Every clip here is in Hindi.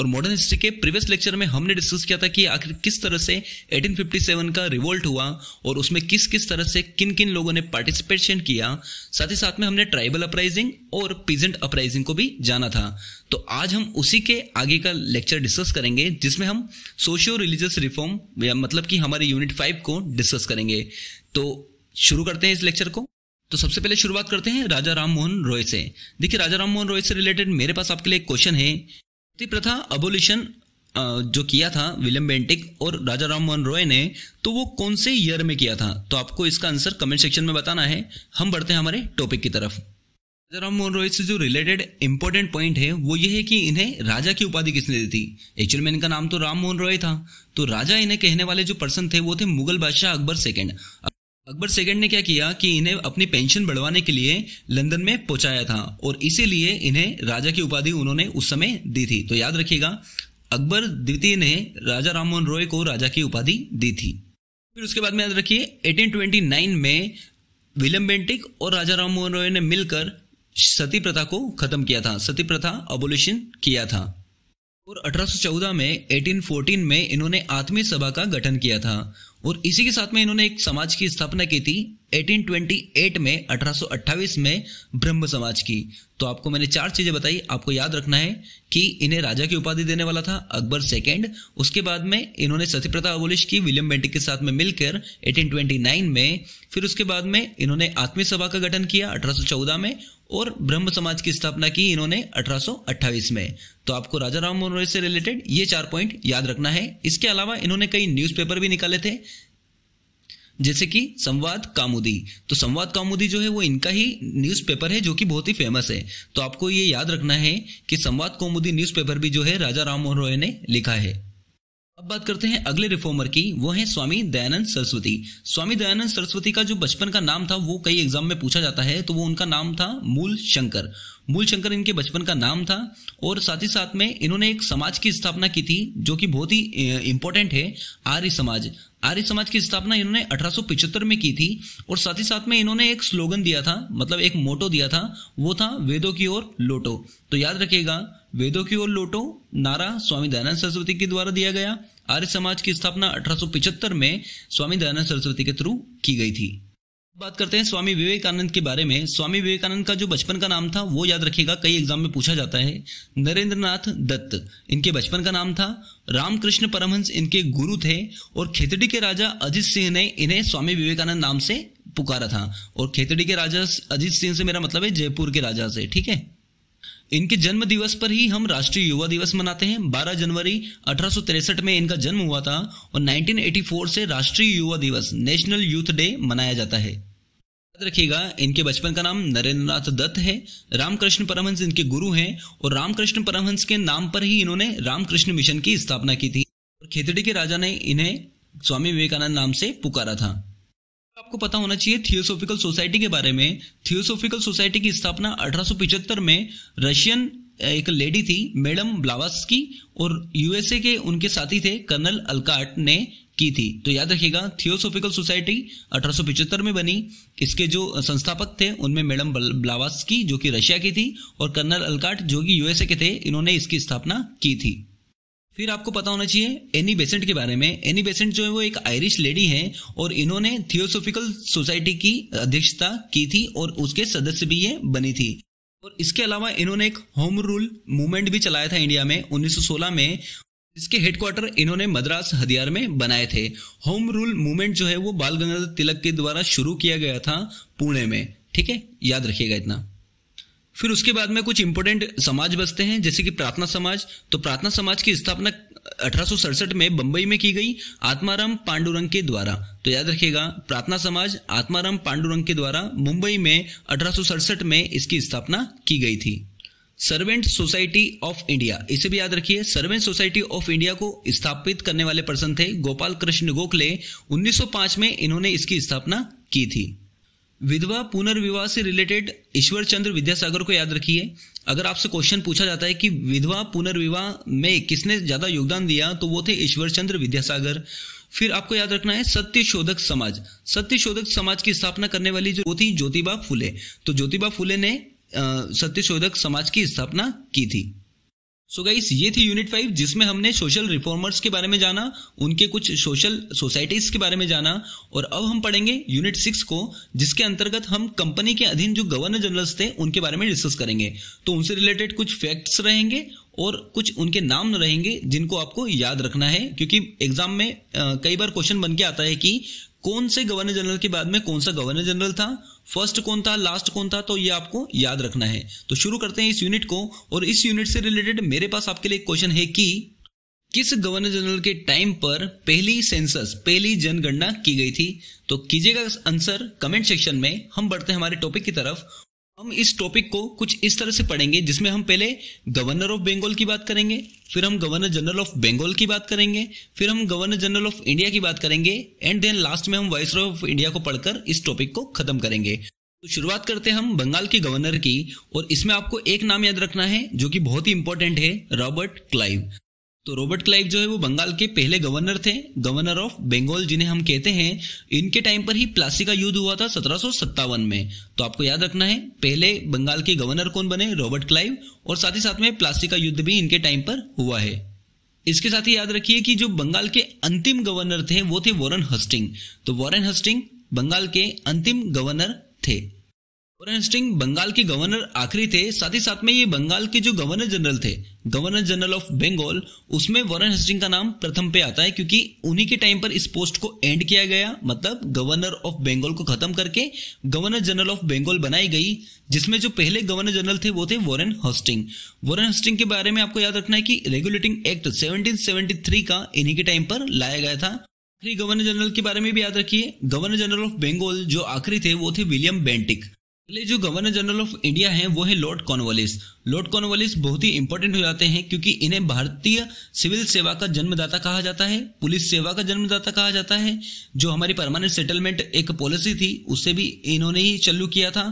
और मॉडर्न हिस्ट्री के प्रीवियस लेक्चर में हमने डिस्कस किया था कि आखिर किस तरह से 1857 का रिवोल्ट हुआ और उसमें किस किस तरह से किन किन लोगों ने पार्टिसिपेशन किया साथ ही साथ में हमने ट्राइबल अपराइजिंग और पीजेंट अपराइजिंग को भी जाना था तो आज हम उसी के आगे का लेक्चर डिस्कस करेंगे जिसमें हम सोशियो रिलीजियस रिफॉर्म मतलब कि हमारे यूनिट फाइव को डिस्कस करेंगे तो शुरू करते हैं इस लेक्चर को तो सबसे पहले शुरुआत करते हैं राजा राम मोहन रॉय से देखिए राजा राम मोहन रॉय से रिलेटेड मेरे पास आपके लिए एक क्वेश्चन है सती प्रथा अबोलिशन जो किया था विलियम बेंटिक और राजा राम मोहन रॉय ने तो वो कौन से ईयर में किया था तो आपको इसका आंसर कमेंट सेक्शन में बताना है हम बढ़ते हैं हमारे टॉपिक की तरफ राजा राम मोहन रॉय से जो रिलेटेड इंपॉर्टेंट पॉइंट है वो ये है कि इन्हें राजा की उपाधि किसने दी थी एक्चुअल में इनका नाम तो राम मोहन रॉय था तो राजा इन्हें कहने वाले जो पर्सन थे वो थे मुगल बादशाह अकबर सेकेंड अकबर सेकंड ने क्या किया कि इन्हें अपनी पेंशन बढ़वाने के लिए लंदन में पहुंचाया था और इसीलिए इन्हें राजा की उपाधि उन्होंने उस समय दी थी तो याद रखिएगा अकबर द्वितीय ने राजा राममोहन रॉय को राजा की उपाधि दी थी फिर उसके बाद में याद रखिए 1829 में विलियम बेंटिक और राजा राममोहन रॉय ने मिलकर सती प्रथा को खत्म किया था सती प्रथा अबोल्यूशन किया था और 1814 में 1814 में इन्होंने आत्मीय सभा का गठन किया था और इसी के साथ में इन्होंने एक समाज की स्थापना की थी 1828 में 1828 में ब्रह्म समाज की तो आपको मैंने चार चीजें बताई आपको याद रखना है कि इन्हें राजा की उपाधि देने वाला था अकबर सेकेंड उसके बाद में इन्होंने सती प्रथा अबोलिश की विलियम बेंटिक के साथ में मिलकर 1829 में फिर उसके बाद में इन्होंने आत्मीय सभा का गठन किया 1814 में और ब्रह्म समाज की स्थापना की इन्होंने 1828 में तो आपको राजा राम मनोहर से रिलेटेड ये चार पॉइंट याद रखना है इसके अलावा इन्होंने कई न्यूज़पेपर भी निकाले थे जैसे कि संवाद कामुदी तो संवाद कामुदी जो है वो इनका ही न्यूज़पेपर है जो कि बहुत ही फेमस है तो आपको ये याद रखना है कि संवाद कौमुदी न्यूज़पेपर भी जो है राजा राम मोहन रॉय ने लिखा है अब बात करते हैं अगले रिफॉर्मर की वो है स्वामी दयानंद सरस्वती स्वामी दयानंद सरस्वती का जो बचपन का नाम था वो कई एग्जाम में पूछा जाता है तो वो उनका नाम था मूल शंकर मूल शंकर इनके बचपन का नाम था और साथ ही साथ में इन्होंने एक समाज की स्थापना की थी जो कि बहुत ही इंपॉर्टेंट है आर्य समाज आर्य समाज की स्थापना इन्होंने अठारह में की थी और साथ ही साथ में इन्होंने एक स्लोगन दिया था मतलब एक मोटो दिया था वो था वेदों की ओर लोटो तो याद रखेगा वेदों की ओर लोटो नारा स्वामी दयानंद सरस्वती के द्वारा दिया गया आर्य समाज की स्थापना 1875 में स्वामी दयानंद सरस्वती के थ्रू की गई थी बात करते हैं स्वामी विवेकानंद के बारे में स्वामी विवेकानंद का जो बचपन का नाम था वो याद रखिएगा कई एग्जाम में पूछा जाता है नरेंद्रनाथ दत्त इनके बचपन का नाम था रामकृष्ण परमहंस इनके गुरु थे और खेतड़ी के राजा अजीत सिंह ने इन्हें स्वामी विवेकानंद नाम से पुकारा था और खेतड़ी के राजा अजीत सिंह से मेरा मतलब है जयपुर के राजा से ठीक है इनके जन्म दिवस पर ही हम राष्ट्रीय युवा दिवस मनाते हैं 12 जनवरी अठारह में इनका जन्म हुआ था और 1984 से राष्ट्रीय युवा दिवस नेशनल यूथ डे मनाया जाता है याद रखिएगा इनके बचपन का नाम नरेंद्रनाथ दत्त है रामकृष्ण परमहंस इनके गुरु हैं और रामकृष्ण परमहंस के नाम पर ही इन्होंने रामकृष्ण मिशन की स्थापना की थी और खेतड़ी के राजा ने इन्हें स्वामी विवेकानंद नाम से पुकारा था आपको पता होना चाहिए थियोसोफिकल सोसाइटी के बारे में थियोसोफिकल सोसाइटी की स्थापना अठारह में रशियन एक लेडी थी मैडम ब्लावास की और यूएसए के उनके साथी थे कर्नल अलकाट ने की थी तो याद रखिएगा थियोसोफिकल सोसाइटी अठारह में बनी इसके जो संस्थापक थे उनमें मैडम ब्लावास की जो कि रशिया की थी और कर्नल अलकाट जो कि यूएसए के थे इन्होंने इसकी स्थापना की थी फिर आपको पता होना चाहिए एनी बेसेंट के बारे में एनी बेसेंट जो है वो एक आयरिश लेडी हैं और इन्होंने थियोसोफिकल सोसाइटी की अध्यक्षता की थी और उसके सदस्य भी ये बनी थी और इसके अलावा इन्होंने एक होम रूल मूवमेंट भी चलाया था इंडिया में 1916 में इसके हेडक्वार्टर इन्होंने मद्रास हदियार में बनाए थे होम रूल मूवमेंट जो है वो बाल गंगाधर तिलक के द्वारा शुरू किया गया था पुणे में ठीक है याद रखिएगा इतना फिर उसके बाद में कुछ इंपोर्टेंट समाज बसते हैं जैसे कि प्रार्थना समाज तो प्रार्थना समाज की स्थापना अठारह में बंबई में की गई आत्माराम पांडुरंग के द्वारा तो याद रखिएगा प्रार्थना समाज आत्माराम पांडुरंग के द्वारा मुंबई में अठारह में इसकी स्थापना की गई थी सर्वेंट सोसाइटी ऑफ इंडिया इसे भी याद रखिए सर्वेंट सोसाइटी ऑफ इंडिया को स्थापित करने वाले पर्सन थे गोपाल कृष्ण गोखले 1905 में इन्होंने इसकी स्थापना की थी विधवा पुनर्विवाह से रिलेटेड ईश्वर चंद्र विद्यासागर को याद रखिए अगर आपसे क्वेश्चन पूछा जाता है कि विधवा पुनर्विवाह में किसने ज्यादा योगदान दिया तो वो थे ईश्वर चंद्र विद्यासागर फिर आपको याद रखना है सत्य शोधक समाज सत्य शोधक समाज की स्थापना करने वाली जो थी ज्योतिबा फुले तो ज्योतिबा फुले ने सत्यशोधक समाज की स्थापना की थी सो गाइस ये थी यूनिट फाइव जिसमें हमने सोशल रिफॉर्मर्स के बारे में जाना उनके कुछ सोशल सोसाइटीज के बारे में जाना और अब हम पढ़ेंगे यूनिट सिक्स को जिसके अंतर्गत हम कंपनी के अधीन जो गवर्नर जनरल्स थे उनके बारे में डिस्कस करेंगे तो उनसे रिलेटेड कुछ फैक्ट्स रहेंगे और कुछ उनके नाम रहेंगे जिनको आपको याद रखना है क्योंकि एग्जाम में कई बार क्वेश्चन बन के आता है कि कौन से गवर्नर जनरल के बाद में कौन सा गवर्नर जनरल था फर्स्ट कौन था लास्ट कौन था तो ये आपको याद रखना है तो शुरू करते हैं इस यूनिट को और इस यूनिट से रिलेटेड मेरे पास आपके लिए क्वेश्चन है कि किस गवर्नर जनरल के टाइम पर पहली सेंसस पहली जनगणना की गई थी तो कीजिएगा आंसर कमेंट सेक्शन में हम बढ़ते हैं हमारे टॉपिक की तरफ हम इस टॉपिक को कुछ इस तरह से पढ़ेंगे जिसमें हम पहले गवर्नर ऑफ बंगाल की बात करेंगे फिर हम गवर्नर जनरल ऑफ बंगाल की बात करेंगे फिर हम गवर्नर जनरल ऑफ इंडिया की बात करेंगे एंड देन लास्ट में हम वाइस ऑफ इंडिया को पढ़कर इस टॉपिक को खत्म करेंगे तो शुरुआत करते हैं हम बंगाल के गवर्नर की और इसमें आपको एक नाम याद रखना है जो कि बहुत ही इंपॉर्टेंट है रॉबर्ट क्लाइव तो रॉबर्ट क्लाइव जो है वो बंगाल के पहले गवर्नर थे गवर्नर ऑफ बंगाल जिन्हें हम कहते हैं इनके टाइम पर ही प्लासी का युद्ध हुआ था सत्रह में तो आपको याद रखना है पहले बंगाल के गवर्नर कौन बने रॉबर्ट क्लाइव और साथ ही साथ में प्लासी का युद्ध भी इनके टाइम पर हुआ है इसके साथ ही याद रखिए कि जो बंगाल के अंतिम गवर्नर थे वो थे वॉरन हस्टिंग तो वॉरन हस्टिंग बंगाल के अंतिम गवर्नर थे और स्टिंग बंगाल के गवर्नर आखिरी थे साथ ही साथ में ये बंगाल के जो गवर्नर जनरल थे गवर्नर जनरल ऑफ बंगाल उसमें वॉरन हेस्टिंग का नाम प्रथम पे आता है क्योंकि उन्हीं के टाइम पर इस पोस्ट को एंड किया गया मतलब गवर्नर ऑफ बंगाल को खत्म करके गवर्नर जनरल ऑफ बंगाल बनाई गई जिसमें जो पहले गवर्नर जनरल थे वो थे वॉरन हस्टिंग वॉरन हस्टिंग के बारे में आपको याद रखना है कि रेगुलेटिंग एक्ट थ्री का इन्हीं के टाइम पर लाया गया था आखिरी गवर्नर जनरल के बारे में भी याद रखिए गवर्नर जनरल ऑफ बंगाल जो आखिरी थे वो थे विलियम बेंटिक पहले जो गवर्नर जनरल ऑफ इंडिया है वो है लॉर्ड कॉर्नवालिस लॉर्ड कॉर्नवालिस बहुत ही इंपॉर्टेंट हो जाते हैं क्योंकि इन्हें भारतीय सिविल सेवा का जन्मदाता कहा जाता है पुलिस सेवा का जन्मदाता कहा जाता है जो हमारी परमानेंट सेटलमेंट एक पॉलिसी थी उससे भी इन्होंने ही चालू किया था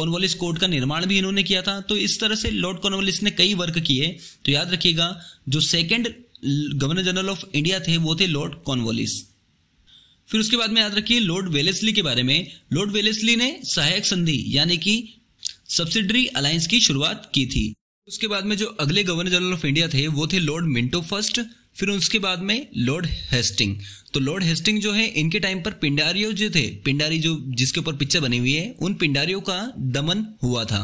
कॉर्नवालिस कोर्ट का निर्माण भी इन्होंने किया था तो इस तरह से लॉर्ड कॉर्नवालिस ने कई वर्क किए तो याद रखिएगा जो second governor general of India थे वो थे लॉर्ड कॉर्नवालिस फिर उसके बाद में याद रखिए लॉर्ड वेलेसली के बारे में लॉर्ड वेलेसली ने सहायक संधि यानी कि सब्सिडरी अलायंस की शुरुआत की थी उसके बाद में जो अगले गवर्नर जनरल ऑफ इंडिया थे वो थे लॉर्ड मिंटो फर्स्ट फिर उसके बाद में लॉर्ड हेस्टिंग तो लॉर्ड हेस्टिंग जो है इनके टाइम पर पिंडारियों जो थे पिंडारी जो जिसके ऊपर पिक्चर बनी हुई है उन पिंडारियों का दमन हुआ था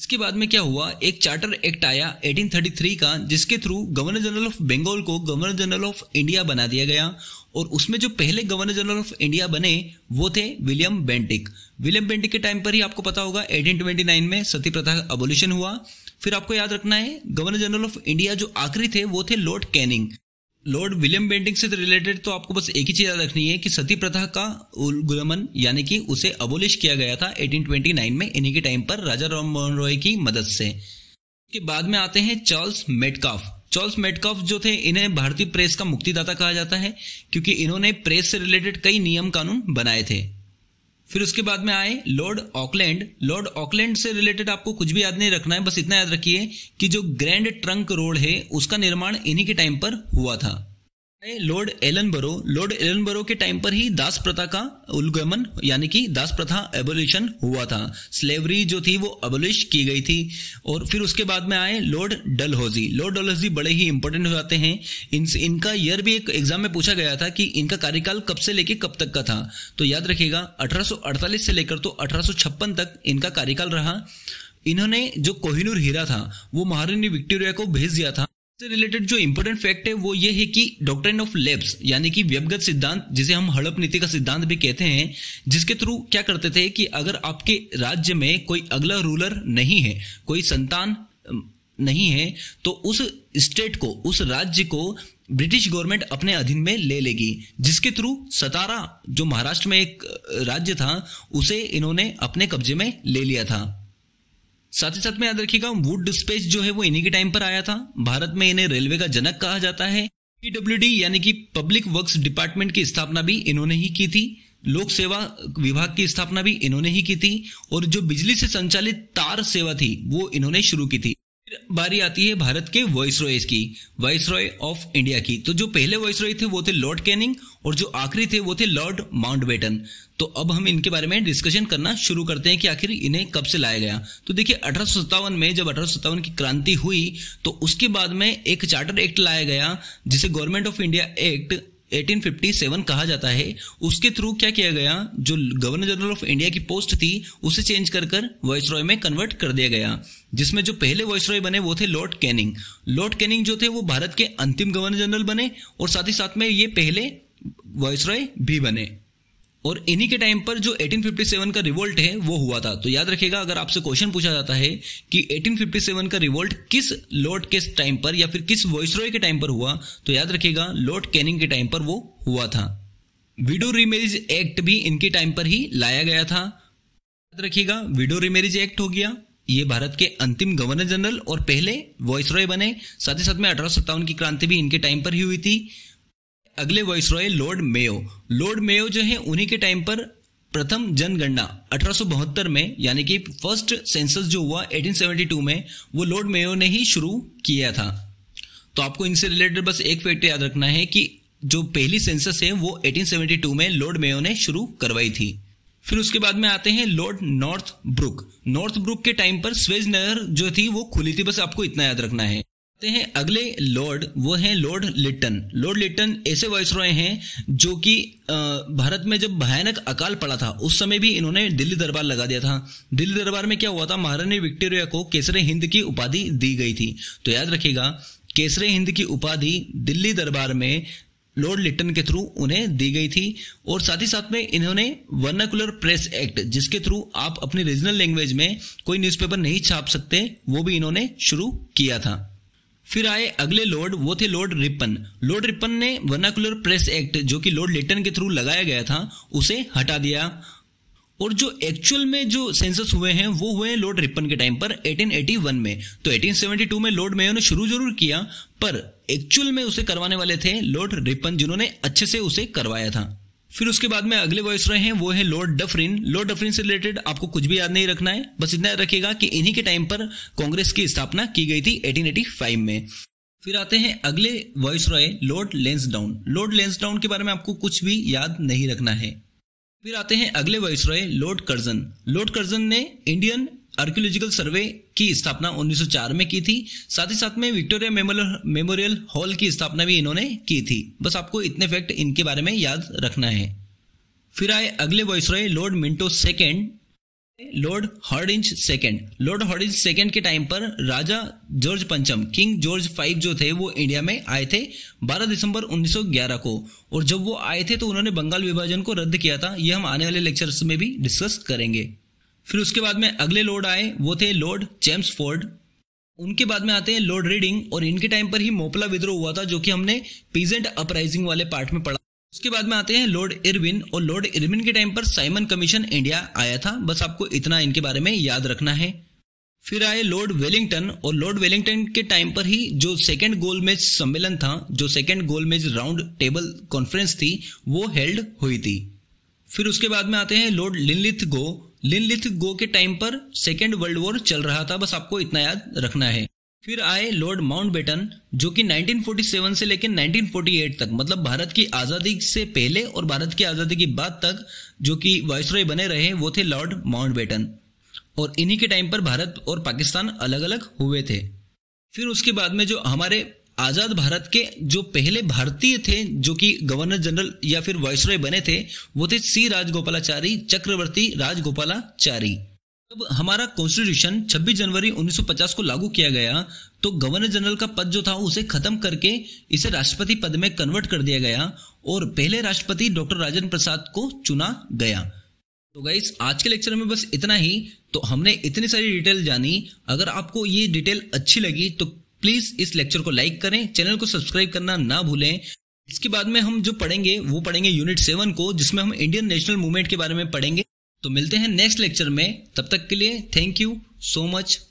इसके बाद में क्या हुआ एक चार्टर एक्ट आया 1833 का जिसके through governor general of Bengal को गवर्नर जनरल ऑफ इंडिया बना दिया गया और उसमें जो पहले गवर्नर जनरल ऑफ इंडिया बने वो थे विलियम बेंटिक विलियम बेंटिक के टाइम पर ही आपको पता होगा 1829 में सती प्रथा का अबोल्यूशन हुआ फिर आपको याद रखना है गवर्नर जनरल ऑफ इंडिया जो आखिरी थे वो थे Lord Canning Lord William Bentinck से रिलेटेड तो आपको बस एक ही चीज याद रखनी है कि सती प्रथा का उलगुलमन यानी कि उसे अबोलिश किया गया था 1829 में इन्हीं के टाइम पर राजा राम मोहन रॉय की मदद से के बाद में आते हैं चार्ल्स मेटकाफ चार्ल्स मेटकाफ जो थे इन्हें भारतीय प्रेस का मुक्तिदाता कहा जाता है क्योंकि इन्होंने प्रेस से रिलेटेड कई नियम कानून बनाए थे फिर उसके बाद में आए लॉर्ड ऑकलैंड लॉर्ड ऑकलैंड से रिलेटेड आपको कुछ भी याद नहीं रखना है बस इतना याद रखिए कि जो ग्रैंड ट्रंक रोड है उसका निर्माण इन्हीं के टाइम पर हुआ था लॉर्ड एलनबरो लॉर्ड एलनबरो के टाइम पर ही दास प्रथा का उलगमन यानी कि दास प्रथा एबोलिशन हुआ था स्लेवरी जो थी वो एबोलिश की गई थी और फिर उसके बाद में आए लॉर्ड डलहौजी लॉर्ड डलहौजी बड़े ही इंपॉर्टेंट हो जाते हैं इन इनका ईयर भी एक एग्जाम में पूछा गया था कि इनका कार्यकाल कब से लेके कब तक का था तो याद रखिएगा अठारह से लेकर तो अठारह तक इनका कार्यकाल रहा इन्होंने जो कोहिनूर हीरा था वो महारानी विक्टोरिया को भेज दिया था से रिलेटेड जो इंपॉर्टेंट फैक्ट है वो ये है कि डॉक्ट्रिन ऑफ लेब्स यानी कि व्यवगत सिद्धांत जिसे हम हड़प नीति का सिद्धांत भी कहते हैं जिसके थ्रू क्या करते थे कि अगर आपके राज्य में कोई अगला रूलर नहीं है कोई संतान नहीं है तो उस स्टेट को उस राज्य को ब्रिटिश गवर्नमेंट अपने अधीन में ले लेगी जिसके थ्रू सतारा जो महाराष्ट्र में एक राज्य था उसे इन्होंने अपने कब्जे में ले लिया था साथ ही साथ में याद रखिएगा वुड डिस्पैच जो है वो इन्हीं के टाइम पर आया था भारत में इन्हें रेलवे का जनक कहा जाता है पीडब्ल्यू यानी कि पब्लिक वर्क्स डिपार्टमेंट की स्थापना भी इन्होंने ही की थी लोक सेवा विभाग की स्थापना भी इन्होंने ही की थी और जो बिजली से संचालित तार सेवा थी वो इन्होंने शुरू की थी फिर बारी आती है भारत के वॉइस रॉयज की वॉइस रॉय ऑफ इंडिया की तो जो पहले वॉइस रॉय थे वो थे लॉर्ड कैनिंग और जो आखिरी थे वो थे लॉर्ड माउंटबेटन तो अब हम इनके बारे में डिस्कशन करना शुरू करते हैं कि आखिर इन्हें कब से लाया गया तो देखिए अठारह में जब अठारह की क्रांति हुई तो उसके बाद में एक चार्टर एक्ट लाया गया जिसे गवर्नमेंट ऑफ इंडिया एक्ट 1857 कहा जाता है उसके थ्रू क्या किया गया जो गवर्नर जनरल ऑफ इंडिया की पोस्ट थी उसे चेंज कर कर वॉइस रॉय में कन्वर्ट कर दिया गया जिसमें जो पहले वॉइस रॉय बने वो थे लॉर्ड कैनिंग लॉर्ड कैनिंग जो थे वो भारत के अंतिम गवर्नर जनरल बने और साथ ही साथ में ये पहले वॉइस रॉय भी बने और इन्हीं के टाइम पर जो 1857 का रिवोल्ट है वो हुआ था तो याद रखिएगा अगर आपसे क्वेश्चन पूछा जाता है कि 1857 का रिवोल्ट किस लॉर्ड के टाइम पर या फिर किस वॉइस रॉय के टाइम पर हुआ तो याद रखिएगा लॉर्ड कैनिंग के टाइम पर वो हुआ था विडो रिमेरिज एक्ट भी इनके टाइम पर ही लाया गया था याद रखिएगा विडो रिमेरिज एक्ट हो गया ये भारत के अंतिम गवर्नर जनरल और पहले वॉइस रॉय बने साथ ही साथ में अठारह की क्रांति भी इनके टाइम पर ही हुई थी अगले viceroy Lord Mayo Lord Mayo जो है उन्हीं के टाइम पर प्रथम जनगणना अठारह में यानी कि फर्स्ट सेंसस जो हुआ 1872 में वो लॉर्ड मेयो ने ही शुरू किया था तो आपको इनसे रिलेटेड बस एक फैक्ट याद रखना है कि जो पहली सेंसस है वो 1872 में लॉर्ड मेयो ने शुरू करवाई थी फिर उसके बाद में आते हैं Lord Northbrook Northbrook के टाइम पर स्वेज नगर जो थी वो खुली थी बस आपको इतना याद रखना है ते हैं अगले लॉर्ड वो हैं लॉर्ड लिटन लॉर्ड लिटन ऐसे वॉइस रॉय हैं जो कि भारत में जब भयानक अकाल पड़ा था उस समय भी इन्होंने दिल्ली दरबार लगा दिया था दिल्ली दरबार में क्या हुआ था महारानी विक्टोरिया को केसरे हिंद की उपाधि दी गई थी तो याद रखिएगा केसरे हिंद की उपाधि दिल्ली दरबार में लॉर्ड लिट्टन के थ्रू उन्हें दी गई थी और साथ ही साथ में इन्होंने वर्नाकुलर प्रेस एक्ट जिसके थ्रू आप अपनी रीजनल लैंग्वेज में कोई न्यूज़पेपर नहीं छाप सकते वो भी इन्होंने शुरू किया था फिर आए अगले लॉर्ड वो थे लॉर्ड रिपन लॉर्ड रिपन ने वर्नाकुलर प्रेस एक्ट जो कि लॉर्ड लिटन के थ्रू लगाया गया था उसे हटा दिया और जो एक्चुअल में जो सेंसस हुए हैं वो हुए हैं लॉर्ड रिपन के टाइम पर 1881 में तो 1872 में लॉर्ड मेयो ने शुरू जरूर किया पर एक्चुअल में उसे करवाने वाले थे लॉर्ड रिपन जिन्होंने अच्छे से उसे करवाया था फिर उसके बाद में अगले वॉइस रहे हैं वो है लॉर्ड डफरिन लॉर्ड डफरिन से रिलेटेड आपको कुछ भी याद नहीं रखना है बस इतना रखेगा कि इन्हीं के टाइम पर कांग्रेस की स्थापना की गई थी 1885 में फिर आते हैं अगले viceroy Lord Lansdowne Lord Lansdowne के बारे में आपको कुछ भी याद नहीं रखना है फिर आते हैं अगले viceroy Lord Curzon Lord Curzon ने इंडियन आर्कियोलॉजिकल सर्वे की स्थापना 1904 में की थी साथ ही साथ में विक्टोरिया मेमोरियल हॉल की स्थापना भी इन्होंने की थी बस आपको इतने फैक्ट इनके बारे में याद रखना है फिर आए अगले viceroy Lord Minto second Lord Hardinge second Lord Hardinge second के टाइम पर राजा जॉर्ज पंचम किंग जॉर्ज फाइव जो थे वो इंडिया में आए थे 12 दिसंबर 1911 को और जब वो आए थे तो उन्होंने बंगाल विभाजन को रद्द किया था ये हम आने वाले लेक्चर्स में भी डिस्कस करेंगे फिर उसके बाद में अगले लॉर्ड आए वो थे लॉर्ड जेम्स फोर्ड उनके बाद में आते हैं लॉर्ड रीडिंग और इनके टाइम पर ही मोपला विद्रोह हुआ था जो कि हमने पीजेंट अपराइजिंग वाले पार्ट में पढ़ा उसके बाद में आते हैं लॉर्ड इरविन और लॉर्ड इरविन के टाइम पर साइमन कमीशन इंडिया आया था बस आपको इतना इनके बारे में याद रखना है फिर आए लॉर्ड वेलिंगटन और लॉर्ड वेलिंगटन के टाइम पर ही जो सेकेंड गोलमेज सम्मेलन था जो सेकेंड गोलमेज राउंड टेबल कॉन्फ्रेंस थी वो हेल्ड हुई थी फिर उसके बाद में आते हैं लॉर्ड लिनलिथ गो लिनलिथ गो के टाइम पर सेकेंड वर्ल्ड वॉर चल रहा था बस आपको इतना याद रखना है फिर आए लॉर्ड माउंटबेटन जो कि 1947 से लेकर 1948 तक मतलब भारत की आज़ादी से पहले और भारत की आज़ादी के बाद तक जो कि वायसराय बने रहे वो थे लॉर्ड माउंटबेटन और इन्हीं के टाइम पर भारत और पाकिस्तान अलग अलग हुए थे फिर उसके बाद में जो हमारे आजाद भारत के जो पहले भारतीय थे जो कि गवर्नर जनरल या फिर वायसराय बने थे वो थे सी राजगोपालाचारी चक्रवर्ती राजगोपालाचारी जब हमारा कॉन्स्टिट्यूशन 26 जनवरी 1950 को लागू किया गया तो गवर्नर जनरल का पद जो था उसे खत्म करके इसे राष्ट्रपति पद में कन्वर्ट कर दिया गया और पहले राष्ट्रपति डॉक्टर राजेंद्र प्रसाद को चुना गया तो गाइस आज के लेक्चर में बस इतना ही तो हमने इतनी सारी डिटेल जानी अगर आपको ये डिटेल अच्छी लगी तो प्लीज इस लेक्चर को लाइक करें चैनल को सब्सक्राइब करना ना भूलें इसके बाद में हम जो पढ़ेंगे वो पढ़ेंगे यूनिट सेवन को जिसमें हम इंडियन नेशनल मूवमेंट के बारे में पढ़ेंगे तो मिलते हैं नेक्स्ट लेक्चर में तब तक के लिए थैंक यू सो मच